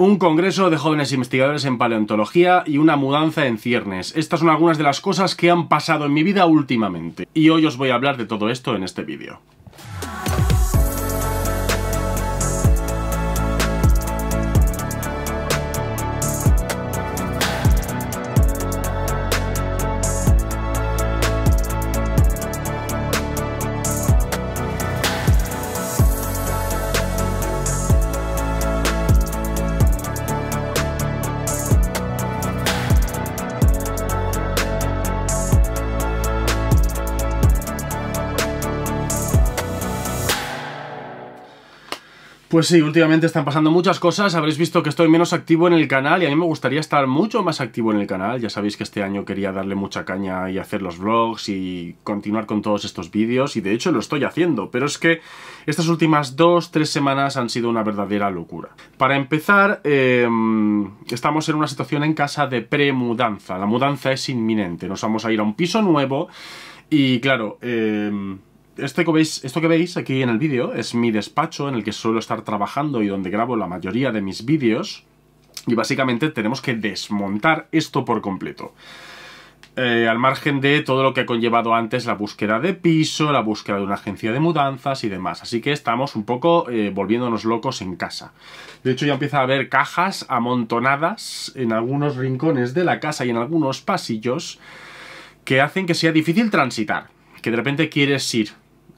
un congreso de jóvenes investigadores en paleontología y una mudanza en ciernes. Estas son algunas de las cosas que han pasado en mi vida últimamente. Y hoy os voy a hablar de todo esto en este vídeo. Pues sí, últimamente están pasando muchas cosas, habréis visto que estoy menos activo en el canal y a mí me gustaría estar mucho más activo en el canal, ya sabéis que este año quería darle mucha caña y hacer los vlogs y continuar con todos estos vídeos y de hecho lo estoy haciendo, pero es que estas últimas dos, tres semanas han sido una verdadera locura. Para empezar, em, estamos en una situación en casa de pre-mudanza, la mudanza es inminente, nos vamos a ir a un piso nuevo y claro... Eh, este esto que veis aquí en el vídeo es mi despacho en el que suelo estar trabajando y donde grabo la mayoría de mis vídeos. Y básicamente tenemos que desmontar esto por completo. Eh, al margen de todo lo que ha conllevado antes la búsqueda de piso, la búsqueda de una agencia de mudanzas y demás. Así que estamos un poco eh, volviéndonos locos en casa. De hecho ya empieza a haber cajas amontonadas en algunos rincones de la casa y en algunos pasillos que hacen que sea difícil transitar. Que de repente quieres ir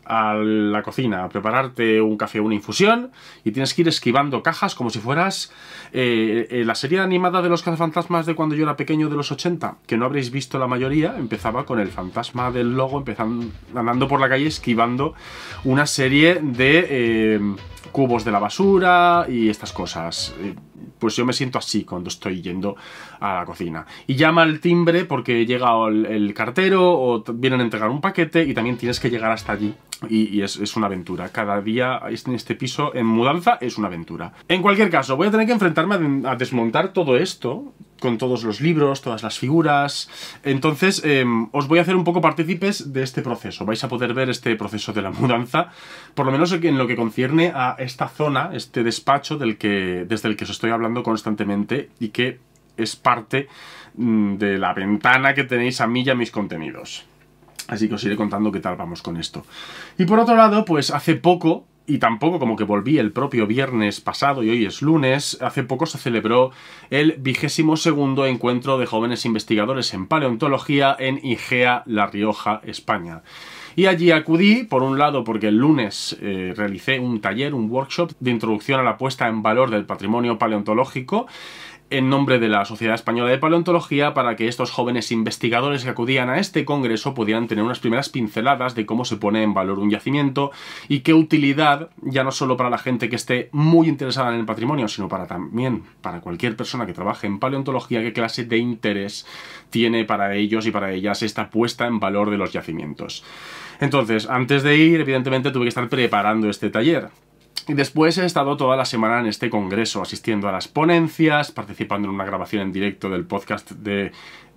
a la cocina a prepararte un café o una infusión y tienes que ir esquivando cajas como si fueras eh, eh, la serie animada de los cazafantasmas de cuando yo era pequeño de los 80, que no habréis visto la mayoría, empezaba con el fantasma del logo empezando, andando por la calle esquivando una serie de eh, cubos de la basura y estas cosas pues yo me siento así cuando estoy yendo a la cocina. Y llama el timbre porque llega el, cartero o vienen a entregar un paquete y también tienes que llegar hasta allí. Y, es, una aventura. Cada día en este piso, en mudanza, es una aventura. En cualquier caso, voy a tener que enfrentarme a desmontar todo esto con todos los libros, todas las figuras. Entonces, em, os voy a hacer un poco partícipes de este proceso. Vais a poder ver este proceso de la mudanza, por lo menos en lo que concierne a esta zona, este despacho del que, desde el que os estoy hablando constantemente y que es parte mm, de la ventana que tenéis a mí y a mis contenidos. Así que os iré contando qué tal vamos con esto. Y por otro lado, pues hace poco y tampoco como que volví el propio viernes pasado y hoy es lunes, hace poco se celebró el vigésimo segundo encuentro de jóvenes investigadores en paleontología en Igea, La Rioja, España. Y allí acudí, por un lado, porque el lunes eh, realicé un taller, un workshop de introducción a la puesta en valor del patrimonio paleontológico, en nombre de la Sociedad Española de Paleontología para que estos jóvenes investigadores que acudían a este congreso pudieran tener unas primeras pinceladas de cómo se pone en valor un yacimiento y qué utilidad, ya no solo para la gente que esté muy interesada en el patrimonio, sino para también para cualquier persona que trabaje en paleontología, qué clase de interés tiene para ellos y para ellas esta puesta en valor de los yacimientos. Entonces, antes de ir, evidentemente tuve que estar preparando este taller. Y después he estado toda la semana en este congreso, asistiendo a las ponencias, participando en una grabación en directo del podcast de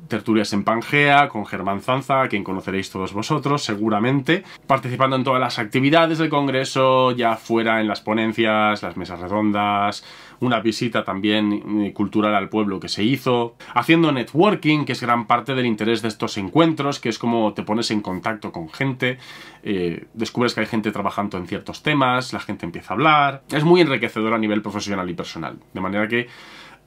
tertulias en Pangea, con Germán Zanza, a quien conoceréis todos vosotros seguramente, participando en todas las actividades del Congreso, ya fuera en las ponencias, las mesas redondas, una visita también eh, cultural al pueblo que se hizo, haciendo networking, que es gran parte del interés de estos encuentros, que es como te pones en contacto con gente, eh, descubres que hay gente trabajando en ciertos temas, la gente empieza a hablar, es muy enriquecedor a nivel profesional y personal, de manera que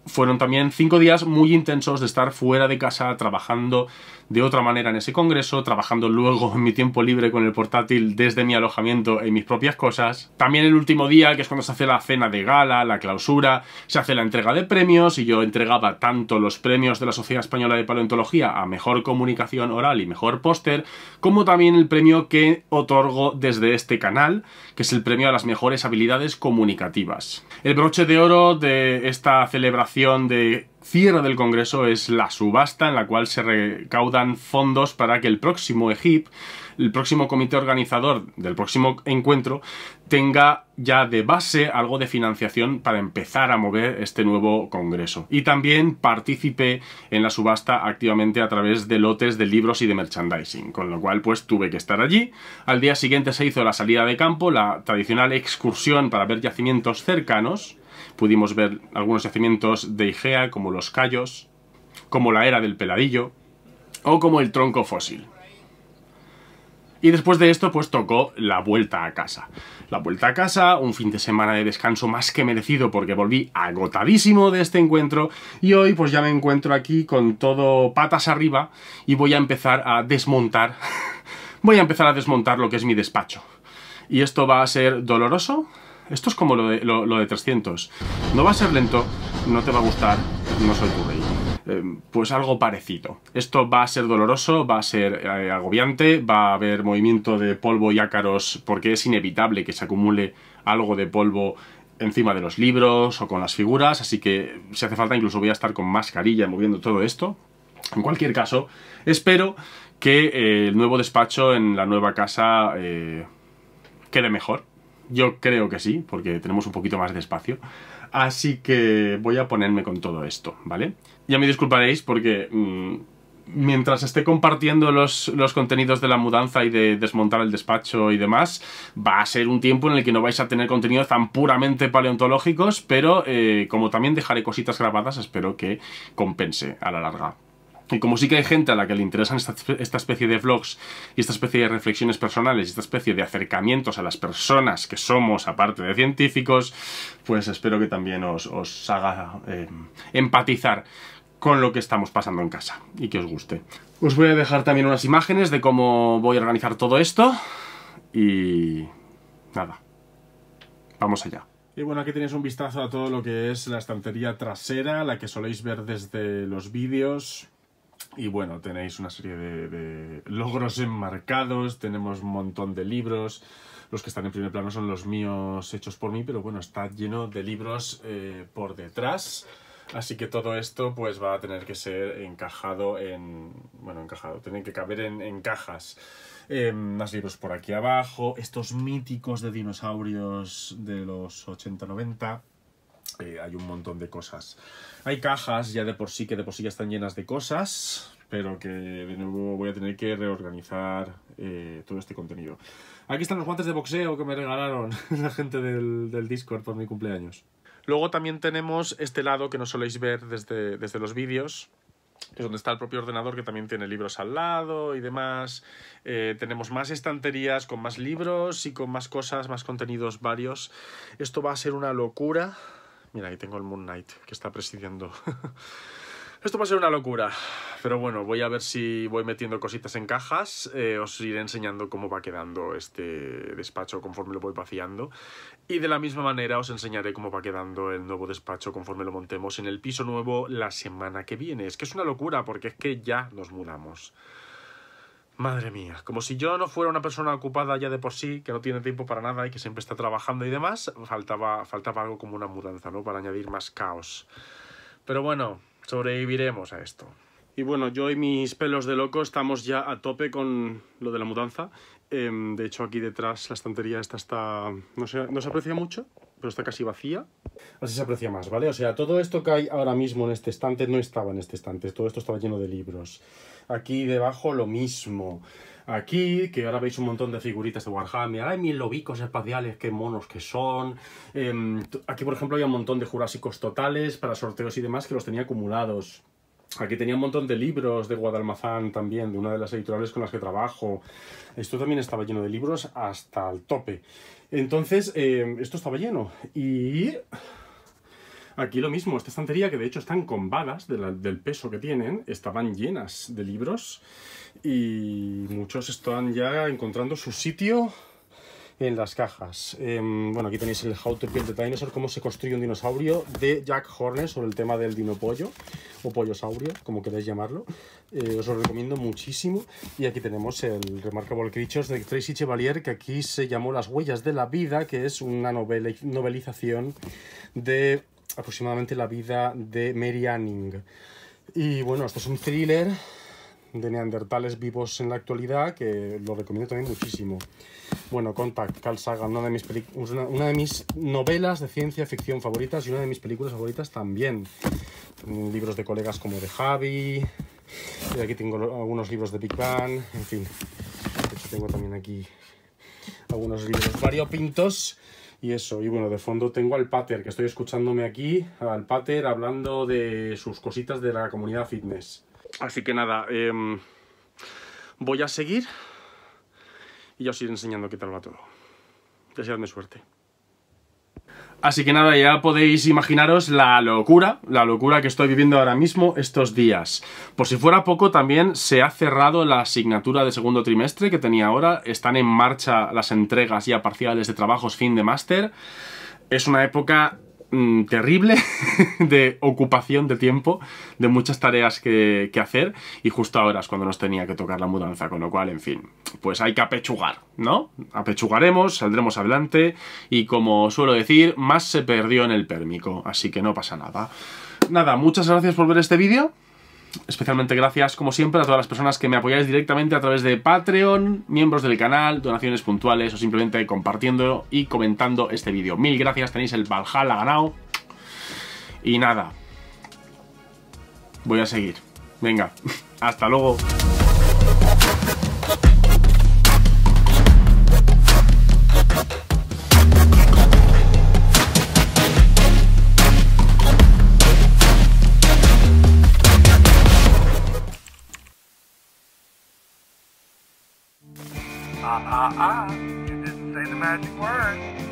fueron también cinco días muy intensos de estar fuera de casa, trabajando de otra manera en ese congreso, trabajando luego en mi tiempo libre con el portátil desde mi alojamiento en mis propias cosas. También el último día, que es cuando se hace la cena de gala, la clausura, se hace la entrega de premios y yo entregaba tanto los premios de la Sociedad Española de Paleontología a Mejor Comunicación Oral y Mejor Póster, como también el premio que otorgo desde este canal, que es el premio a las mejores habilidades comunicativas. El broche de oro de esta celebración de cierre del Congreso es la subasta en la cual se recaudan fondos para que el próximo EGIP, el próximo comité organizador del próximo encuentro, tenga ya de base algo de financiación para empezar a mover este nuevo congreso. Y también participé en la subasta activamente a través de lotes de libros y de merchandising, con lo cual pues tuve que estar allí. Al día siguiente se hizo la salida de campo, la tradicional excursión para ver yacimientos cercanos, pudimos ver algunos yacimientos de Igea, como los callos, como la Era del Peladillo, o como el tronco fósil. Y después de esto, pues tocó la vuelta a casa. La vuelta a casa, un fin de semana de descanso más que merecido porque volví agotadísimo de este encuentro y hoy pues ya me encuentro aquí con todo patas arriba y voy a empezar a desmontar, voy a empezar a desmontar lo que es mi despacho. Y esto va a ser doloroso, esto es como lo de, 300. No va a ser lento, no te va a gustar, no soy tu rey. Eh, pues algo parecido. Esto va a ser doloroso, va a ser eh, agobiante, va a haber movimiento de polvo y ácaros porque es inevitable que se acumule algo de polvo encima de los libros o con las figuras, así que si hace falta incluso voy a estar con mascarilla moviendo todo esto. En cualquier caso, espero que eh, el nuevo despacho en la nueva casa quede mejor, yo creo que sí, porque tenemos un poquito más de espacio. Así que voy a ponerme con todo esto, ¿vale? Ya me disculparéis porque mm, mientras esté compartiendo los, contenidos de la mudanza y de desmontar el despacho y demás, va a ser un tiempo en el que no vais a tener contenidos tan puramente paleontológicos, pero eh, como también dejaré cositas grabadas, espero que compense a la larga. Y como sí que hay gente a la que le interesan esta, especie de vlogs y esta especie de reflexiones personales y esta especie de acercamientos a las personas que somos, aparte de científicos, pues espero que también os, haga eh, empatizar con lo que estamos pasando en casa y que os guste. Os voy a dejar también unas imágenes de cómo voy a organizar todo esto y nada, vamos allá. Y bueno, aquí tenéis un vistazo a todo lo que es la estantería trasera, la que soléis ver desde los vídeos. Y bueno, tenéis una serie de, logros enmarcados, tenemos un montón de libros, los que están en primer plano son los míos hechos por mí, pero bueno, está lleno de libros eh, por detrás. Así que todo esto pues va a tener que ser encajado en... Bueno, encajado, tienen que caber en, cajas. Em, más libros por aquí abajo, estos míticos de dinosaurios de los 80-90 hay un montón de cosas. Hay cajas ya de por sí que de por sí ya están llenas de cosas, pero que de nuevo voy a tener que reorganizar eh, todo este contenido. Aquí están los guantes de boxeo que me regalaron la gente del, del Discord por mi cumpleaños. Luego también tenemos este lado que no soléis ver desde, desde los vídeos, es donde está el propio ordenador que también tiene libros al lado y demás. Eh, tenemos más estanterías con más libros y con más cosas, más contenidos varios. Esto va a ser una locura Mira, ahí tengo el Moon Knight que está presidiendo. Esto va a ser una locura, pero bueno, voy a ver si voy metiendo cositas en cajas, eh, os iré enseñando cómo va quedando este despacho conforme lo voy vaciando y de la misma manera os enseñaré cómo va quedando el nuevo despacho conforme lo montemos en el piso nuevo la semana que viene. Es que es una locura porque es que ya nos mudamos. Madre mía, como si yo no fuera una persona ocupada ya de por sí, que no tiene tiempo para nada y que siempre está trabajando y demás, faltaba, faltaba algo como una mudanza, ¿no? Para añadir más caos. Pero bueno, sobreviviremos a esto. Y bueno, yo y mis pelos de loco estamos ya a tope con lo de la mudanza. Em, de hecho, aquí detrás la estantería esta está... No no se aprecia mucho, pero está casi vacía. Así se aprecia más, ¿vale? O sea, todo esto que hay ahora mismo en este estante no estaba en este estante, todo esto estaba lleno de libros. Aquí debajo lo mismo. Aquí, que ahora veis un montón de figuritas de Warhammer, hay mil lobicos espaciales, qué monos que son. Em, aquí, por ejemplo, hay un montón de jurásicos totales para sorteos y demás que los tenía acumulados. Aquí tenía un montón de libros de Guadalmazán también, de una de las editoriales con las que trabajo. Esto también estaba lleno de libros hasta el tope. Entonces, eh, esto estaba lleno. Y aquí lo mismo, esta estantería, que de hecho están con balas del peso que tienen, estaban llenas de libros y muchos están ya encontrando su sitio en las cajas. Em, bueno, aquí tenéis el How to Build the Dinosaur, cómo se construye un dinosaurio de Jack Horner sobre el tema del dinopollo o pollosaurio, como queráis llamarlo. Eh, os lo recomiendo muchísimo. Y aquí tenemos el Remarkable Creatures de Tracy Chevalier, que aquí se llamó Las huellas de la vida, que es una novelización de aproximadamente la vida de Mary Anning. Y bueno, esto es un thriller de neandertales vivos en la actualidad, que lo recomiendo también muchísimo. Bueno, Contact, Carl Sagan, una de, mis una, de mis novelas de ciencia ficción favoritas y una de mis películas favoritas también. Mm, libros de colegas como de Javi, y aquí tengo algunos libros de Big en fin. tengo también aquí algunos libros variopintos y eso. Y bueno, de fondo tengo al Pater, que estoy escuchándome aquí, al Pater hablando de sus cositas de la comunidad fitness. Así que nada, em, voy a seguir y ya os iré enseñando qué tal va todo. Deseadme suerte. Así que nada, ya podéis imaginaros la locura, la locura que estoy viviendo ahora mismo estos días. Por si fuera poco, también se ha cerrado la asignatura de segundo trimestre que tenía ahora. Están en marcha las entregas ya parciales de trabajos fin de máster. Es una época Mm, terrible de ocupación de tiempo, de muchas tareas que, que hacer y justo ahora es cuando nos tenía que tocar la mudanza, con lo cual, en fin, pues hay que apechugar, ¿no? Apechugaremos, saldremos adelante y como suelo decir, más se perdió en el pérmico, así que no pasa nada. Nada, muchas gracias por ver este vídeo. Especialmente gracias, como siempre, a todas las personas que me apoyáis directamente a través de Patreon, miembros del canal, donaciones puntuales o simplemente compartiendo y comentando este vídeo. Mil gracias, tenéis el Valhalla ganado. Y nada, voy a seguir. Venga, hasta luego. ah, ah, ah. You didn't say the magic word.